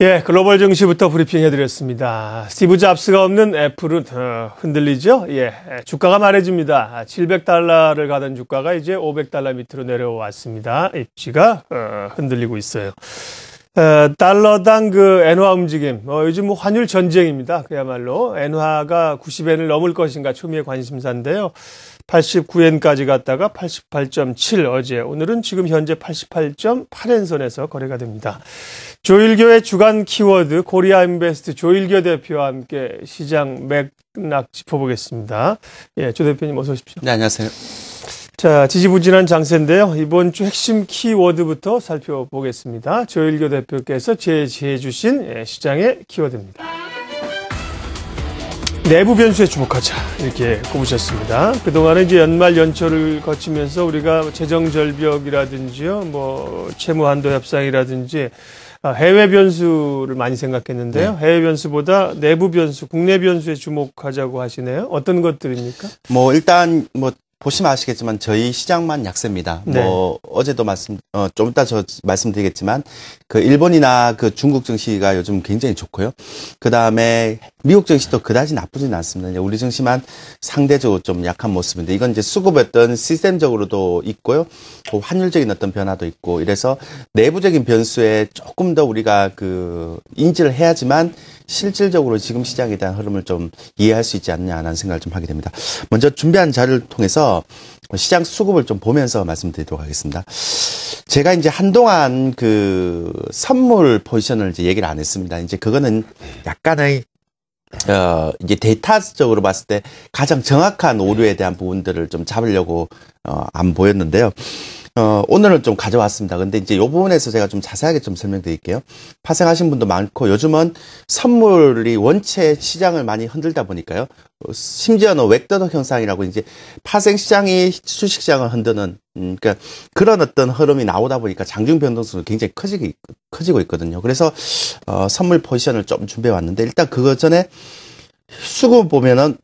예, 글로벌 증시부터 브리핑해드렸습니다. 스티브 잡스가 없는 애플은 어, 흔들리죠. 예, 주가가 말해집니다 700달러를 가던 주가가 이제 500달러 밑으로 내려왔습니다. 입지가 어, 흔들리고 있어요. 달러당 그 엔화 움직임, 어, 요즘 뭐 환율 전쟁입니다. 그야말로 엔화가 90엔을 넘을 것인가 초미의 관심사인데요. 89엔까지 갔다가 88.7 어제, 오늘은 지금 현재 88.8엔 선에서 거래가 됩니다. 조일교의 주간 키워드 코리아 인베스트 조일교 대표와 함께 시장 맥락 짚어보겠습니다. 예, 조 대표님 어서 오십시오. 네, 안녕하세요. 자, 지지부진한 장세인데요. 이번 주 핵심 키워드부터 살펴보겠습니다. 조일교 대표께서 제시해 주신 예, 시장의 키워드입니다. 내부 변수에 주목하자 이렇게 꼽으셨습니다. 그동안에 이제 연말 연초를 거치면서 우리가 재정 절벽이라든지뭐 채무 한도 협상이라든지 아, 해외 변수를 많이 생각했는데요. 네. 해외 변수보다 내부 변수, 국내 변수에 주목하자고 하시네요. 어떤 것들입니까? 뭐 일단 뭐 보시면 아시겠지만 저희 시장만 약세입니다. 뭐 네. 뭐 어제도 말씀 어, 좀 이따 저 말씀드리겠지만 그 일본이나 그 중국 증시가 요즘 굉장히 좋고요. 그 다음에 미국 증시도 그다지 나쁘진 않습니다. 우리 증시만 상대적으로 좀 약한 모습인데 이건 이제 수급했던 시스템적으로도 있고요. 또 환율적인 어떤 변화도 있고 이래서 내부적인 변수에 조금 더 우리가 그 인지를 해야지만 실질적으로 지금 시장에 대한 흐름을 좀 이해할 수 있지 않냐하는 생각을 좀 하게 됩니다. 먼저 준비한 자료를 통해서 시장 수급을 좀 보면서 말씀드리도록 하겠습니다. 제가 이제 한동안 그 선물 포지션을 이제 얘기를 안 했습니다. 이제 그거는 약간의 어, 이제 데이터적으로 봤을 때 가장 정확한 오류에 대한 부분들을 좀 잡으려고 어, 안 보였는데요. 어, 오늘은 좀 가져왔습니다. 근데 이제 이 부분에서 제가 좀 자세하게 좀 설명드릴게요. 파생하신 분도 많고 요즘은 선물이 원체 시장을 많이 흔들다 보니까요. 어, 심지어는 뭐 웩더덕 현상이라고 이제 파생 시장이 주식 시장을 흔드는 음, 그러니까 그런 어떤 흐름이 나오다 보니까 장중 변동성이 굉장히 커지고, 커지고 있거든요. 그래서 어, 선물 포지션을 좀 준비해 왔는데 일단 그거 전에 수급 보면은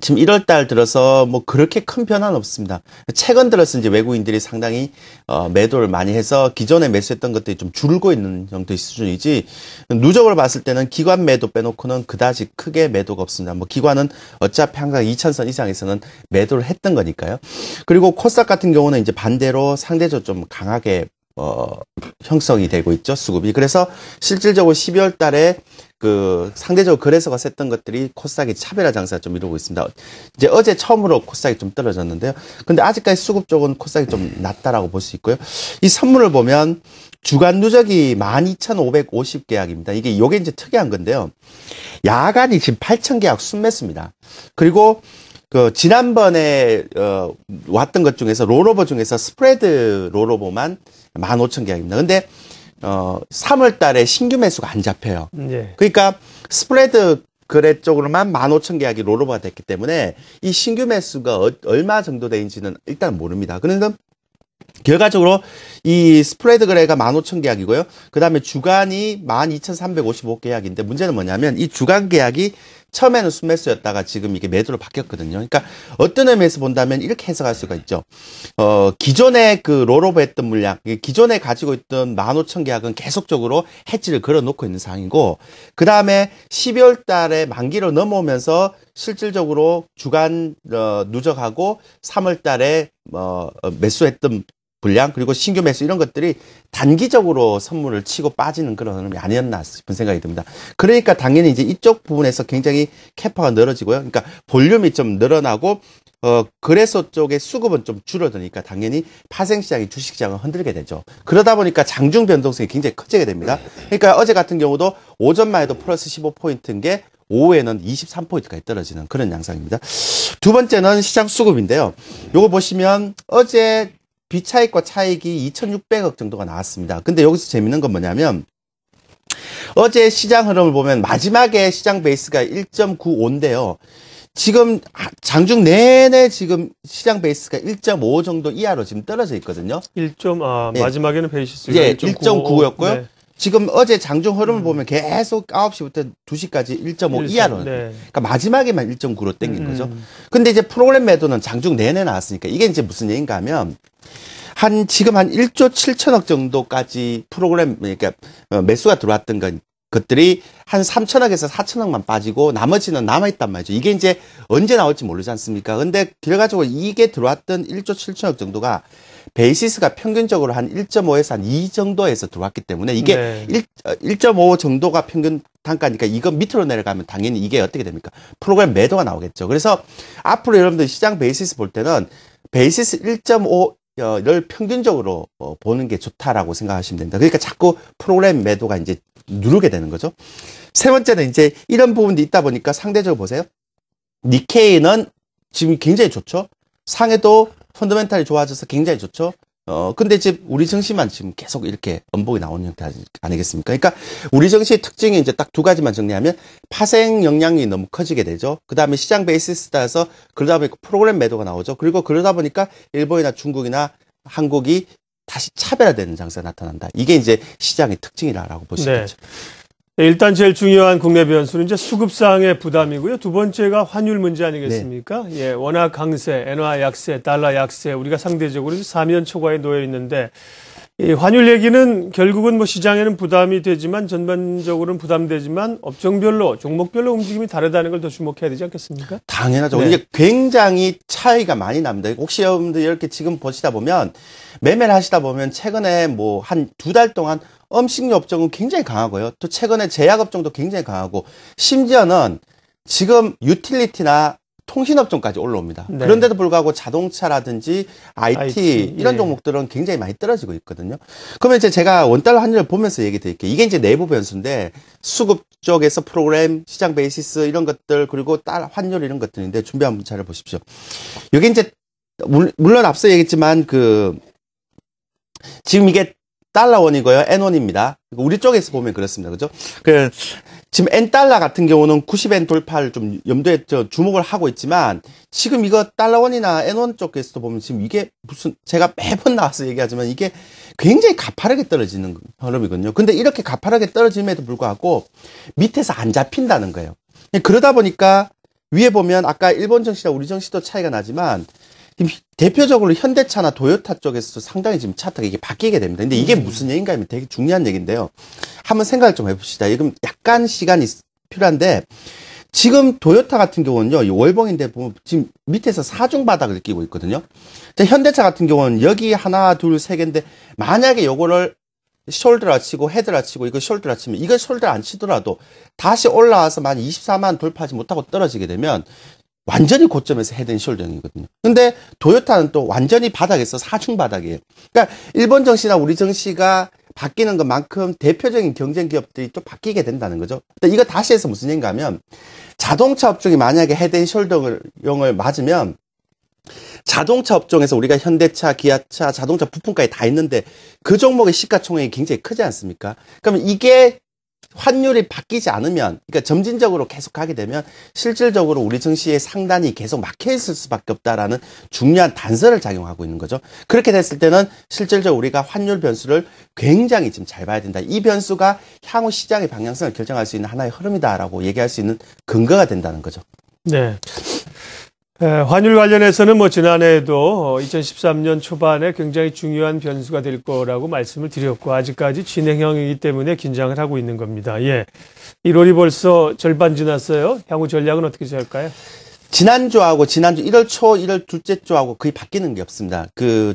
지금 1월 달 들어서 뭐 그렇게 큰 변화는 없습니다. 최근 들어서 이제 외국인들이 상당히 어 매도를 많이 해서 기존에 매수했던 것들이 좀 줄고 있는 정도의 수준이지 누적을 봤을 때는 기관 매도 빼놓고는 그다지 크게 매도가 없습니다. 뭐 기관은 어차피 한가 2천선 이상에서는 매도를 했던 거니까요. 그리고 코스닥 같은 경우는 이제 반대로 상대적으로 좀 강하게 어, 형성이 되고 있죠, 수급이. 그래서 실질적으로 12월 달에 그 상대적으로 거래소가 셌던 것들이 코스닥이 차별화 장사가좀 이루고 있습니다. 이제 어제 처음으로 코스닥이 좀 떨어졌는데요. 근데 아직까지 수급 쪽은 코스닥이 좀 낮다라고 볼 수 있고요. 이 선물을 보면 주간 누적이 12,550계약입니다. 이게 요게 이제 특이한 건데요. 야간이 지금 8,000계약 순매수입니다. 그리고 그 지난번에 어, 왔던 것 중에서 롤오버 중에서 스프레드 롤오버만 15,000 계약입니다. 근데 어 3월 달에 신규 매수가 안 잡혀요. 예. 그러니까 스프레드 거래 쪽으로만 15,000 계약이 롤오버가 됐기 때문에 이 신규 매수가 어, 얼마 정도 되는지는 일단 모릅니다. 그래서 그러니까 결과적으로 이 스프레드 거래가 15,000 계약이고요. 그다음에 주간이 12,355 계약인데 문제는 뭐냐면 이 주간 계약이 처음에는 순매수였다가 지금 이게 매도로 바뀌었거든요. 그러니까 어떤 의미에서 본다면 이렇게 해석할 수가 있죠. 어, 기존에 그 롤오버 했던 물량, 기존에 가지고 있던 15,000계약은 계속적으로 해지를 걸어 놓고 있는 상황이고, 그 다음에 12월 달에 만기로 넘어오면서 실질적으로 주간, 어, 누적하고 3월 달에, 어, 매수했던 불량 그리고 신규 매수 이런 것들이 단기적으로 선물을 치고 빠지는 그런 흐름이 아니었나 싶은 생각이 듭니다. 그러니까 당연히 이제 이쪽 부분에서 굉장히 캐파가 늘어지고요. 그러니까 볼륨이 좀 늘어나고 어 그래서 쪽의 수급은 좀 줄어드니까 당연히 파생 시장이 주식 시장을 흔들게 되죠. 그러다 보니까 장중 변동성이 굉장히 커지게 됩니다. 그러니까 어제 같은 경우도 오전만 해도 플러스 15포인트인 게 오후에는 23포인트까지 떨어지는 그런 양상입니다. 두 번째는 시장 수급인데요. 요거 보시면 어제 비차익과 차익이 2,600억 정도가 나왔습니다. 근데 여기서 재밌는 건 뭐냐면 어제 시장 흐름을 보면 마지막에 시장 베이스가 1.95인데요. 지금 장중 내내 지금 시장 베이스가 1.5 정도 이하로 지금 떨어져 있거든요. 1. 아, 예. 마지막에는 베이스가 예, 1.95였고요. 네. 지금 어제 장중 흐름을 음. 보면 계속 9시부터 2시까지 1.5 이하로. 네. 그러니까 마지막에만 1.9로 땡긴 음. 거죠. 근데 이제 프로그램 매도는 장중 내내 나왔으니까 이게 이제 무슨 얘기인가 하면 한 지금 한 1조 7천억 정도까지 프로그램 그러니까 어, 매수가 들어왔던 건 것들이 한 3천억에서 4천억만 빠지고 나머지는 남아있단 말이죠. 이게 이제 언제 나올지 모르지 않습니까? 근데 결과적으로 이게 들어왔던 1조 7천억 정도가 베이시스가 평균적으로 한 1.5에서 한 2 정도에서 들어왔기 때문에 이게 네. 1, 1.5 어, 정도가 평균 단가니까 이거 밑으로 내려가면 당연히 이게 어떻게 됩니까? 프로그램 매도가 나오겠죠. 그래서 앞으로 여러분들 시장 베이시스 볼 때는 베이시스 1.5를 어, 평균적으로 어, 보는 게 좋다라고 생각하시면 됩니다. 그러니까 자꾸 프로그램 매도가 이제 누르게 되는 거죠. 세 번째는 이제 이런 부분도 있다 보니까 상대적으로 보세요. 니케이는 지금 굉장히 좋죠. 상해도 펀더멘탈이 좋아져서 굉장히 좋죠. 어, 근데 지금 우리 증시만 지금 계속 이렇게 언봉이 나오는 형태 아니겠습니까? 그러니까 우리 증시의 특징이 이제 딱 두 가지만 정리하면 파생 영향이 너무 커지게 되죠. 그 다음에 시장 베이시스 따라서 그러다 보니까 프로그램 매도가 나오죠. 그리고 그러다 보니까 일본이나 중국이나 한국이 다시 차별화되는 장세가 나타난다. 이게 이제 시장의 특징이라고 보시면 되죠. 네, 일단 제일 중요한 국내 변수는 이제 수급 상의 부담이고요. 두 번째가 환율 문제 아니겠습니까? 네. 예, 원화 강세, 엔화 약세, 달러 약세 우리가 상대적으로 사면 초과에 놓여 있는데 환율 얘기는 결국은 뭐 시장에는 부담이 되지만 전반적으로는 부담되지만 업종별로 종목별로 움직임이 다르다는 걸 더 주목해야 되지 않겠습니까? 당연하죠. 네. 이게 굉장히 차이가 많이 납니다. 혹시 여러분들 이렇게 지금 보시다 보면 매매를 하시다 보면 최근에 뭐 한 두 달 동안 음식료 업종은 굉장히 강하고요. 또 최근에 제약 업종도 굉장히 강하고 심지어는 지금 유틸리티나 통신업종까지 올라옵니다. 네. 그런데도 불구하고 자동차라든지 IT, IT 이런 네. 종목들은 굉장히 많이 떨어지고 있거든요. 그러면 이제 제가 원달러 환율을 보면서 얘기 드릴게요. 이게 이제 내부 변수인데 수급 쪽에서 프로그램, 시장 베이시스 이런 것들 그리고 딸 환율 이런 것들인데 준비 한 문자를 보십시오. 이게 이제 물론 앞서 얘기했지만 그 지금 이게 달러 원이고요, 엔 원입니다. 우리 쪽에서 보면 그렇습니다, 그죠? 그 지금 엔 달러 같은 경우는 90엔 돌파를 좀 염두에 저 주목을 하고 있지만 지금 이거 달러 원이나 엔원 쪽에서도 보면 지금 이게 무슨 제가 매번 나와서 얘기하지만 이게 굉장히 가파르게 떨어지는 흐름이거든요. 근데 이렇게 가파르게 떨어짐에도 불구하고 밑에서 안 잡힌다는 거예요. 그러다 보니까 위에 보면 아까 일본 정시랑 우리 정시도 차이가 나지만 대표적으로 현대차나 도요타 쪽에서도 상당히 지금 차트가 이게 바뀌게 됩니다. 근데 이게 음. 무슨 얘기인가 하면 되게 중요한 얘기인데요. 한번 생각을 좀 해봅시다. 지금 약간 시간이 필요한데 지금 도요타 같은 경우는요, 월봉인데 보면 지금 밑에서 사중 바닥을 느 끼고 있거든요. 현대차 같은 경우는 여기 하나, 둘, 세 개인데 만약에 요거를 숄드라 치고 헤드라 치고 이거 숄드라 치면 이거 숄드라 안 치더라도 다시 올라와서 만 24만 돌파하지 못하고 떨어지게 되면 완전히 고점에서 헤드앤숄더형이거든요. 근데 도요타는 또 완전히 바닥에서 사중 바닥이에요. 그러니까 일본 정시나 우리 정시가 바뀌는 것만큼 대표적인 경쟁 기업들이 또 바뀌게 된다는 거죠. 근데 이거 다시 해서 무슨 얘기인가 하면 자동차 업종이 만약에 헤드앤숄더형을 맞으면 자동차 업종에서 우리가 현대차, 기아차, 자동차 부품까지 다 있는데 그 종목의 시가총액이 굉장히 크지 않습니까? 그러면 이게 환율이 바뀌지 않으면 그러니까 점진적으로 계속 하게 되면 실질적으로 우리 증시의 상단이 계속 막혀 있을 수밖에 없다라는 중요한 단서를 작용하고 있는 거죠. 그렇게 됐을 때는 실질적으로 우리가 환율 변수를 굉장히 지금 잘 봐야 된다. 이 변수가 향후 시장의 방향성을 결정할 수 있는 하나의 흐름이다라고 얘기할 수 있는 근거가 된다는 거죠. 네. 환율 관련해서는 뭐 지난해에도 2013년 어, 초반에 굉장히 중요한 변수가 될 거라고 말씀을 드렸고 아직까지 진행형이기 때문에 긴장을 하고 있는 겁니다. 예. 1월이 벌써 절반 지났어요. 향후 전략은 어떻게 될까요 지난주하고 지난주 1월 초, 1월 둘째 주하고 거의 바뀌는 게 없습니다. 그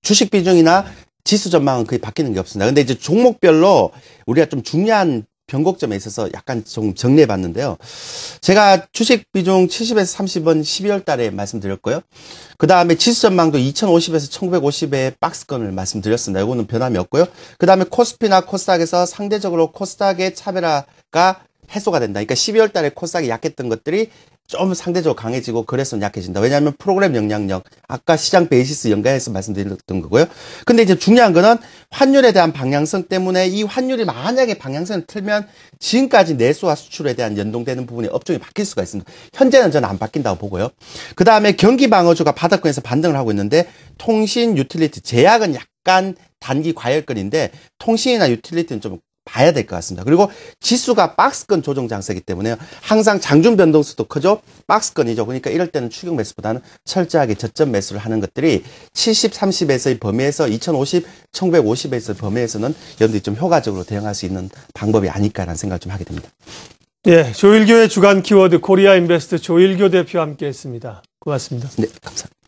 주식 비중이나 지수 전망은 거의 바뀌는 게 없습니다. 근데 이제 종목별로 우리가 좀 중요한 변곡점에 있어서 약간 조금 정리해 봤는데요. 제가 주식 비중 70에서 30은 12월 달에 말씀드렸고요. 그 다음에 지수전망도 2050에서 1950의 박스권을 말씀드렸습니다. 이거는 변함이 없고요. 그 다음에 코스피나 코스닥에서 상대적으로 코스닥의 차별화가 해소가 된다. 그러니까 12월 달에 코스닥이 약했던 것들이 좀 상대적으로 강해지고 그래서 약해진다. 왜냐하면 프로그램 영향력, 아까 시장 베이시스 연관해서 말씀드렸던 거고요. 근데 이제 중요한 거는 환율에 대한 방향성 때문에 이 환율이 만약에 방향성을 틀면 지금까지 내수와 수출에 대한 연동되는 부분이 업종이 바뀔 수가 있습니다. 현재는 저는 안 바뀐다고 보고요. 그 다음에 경기 방어주가 바닥권에서 반등을 하고 있는데 통신, 유틸리티, 제약은 약간 단기 과열권인데 통신이나 유틸리티는 좀 봐야 될 것 같습니다. 그리고 지수가 박스권 조정 장세이기 때문에 항상 장중 변동수도 크죠. 박스권이죠. 그러니까 이럴 때는 추격 매수보다는 철저하게 저점 매수를 하는 것들이 70, 30에서의 범위에서 2050, 1 1 5 0에서의 범위에서는 여러분들이 좀 효과적으로 대응할 수 있는 방법이 아닐까라는 생각을 좀 하게 됩니다. 예, 조일교의 주간 키워드 코리아 인베스트 조일교 대표와 함께했습니다. 고맙습니다. 네, 감사합니다.